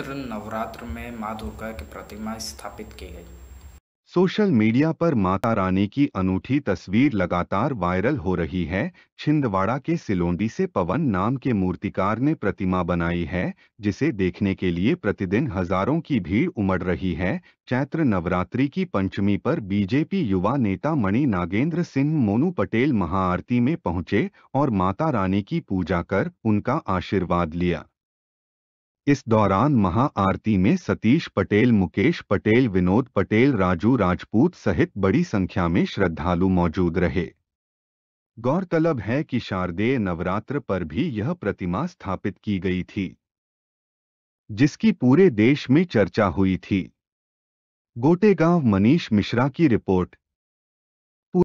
नवरात्र में माँ दुर्गा की प्रतिमा स्थापित की गई सोशल मीडिया पर माता रानी की अनूठी तस्वीर लगातार वायरल हो रही है छिंदवाड़ा के सिलोंडी से पवन नाम के मूर्तिकार ने प्रतिमा बनाई है जिसे देखने के लिए प्रतिदिन हजारों की भीड़ उमड़ रही है चैत्र नवरात्रि की पंचमी पर बीजेपी युवा नेता मणि नागेंद्र सिंह मोनू पटेल महाआरती में पहुंचे और माता रानी की पूजा कर उनका आशीर्वाद लिया इस दौरान महाआरती में सतीश पटेल मुकेश पटेल विनोद पटेल राजू राजपूत सहित बड़ी संख्या में श्रद्धालु मौजूद रहे गौरतलब है कि शारदेय नवरात्र पर भी यह प्रतिमा स्थापित की गई थी जिसकी पूरे देश में चर्चा हुई थी गोटेगांव मनीष मिश्रा की रिपोर्ट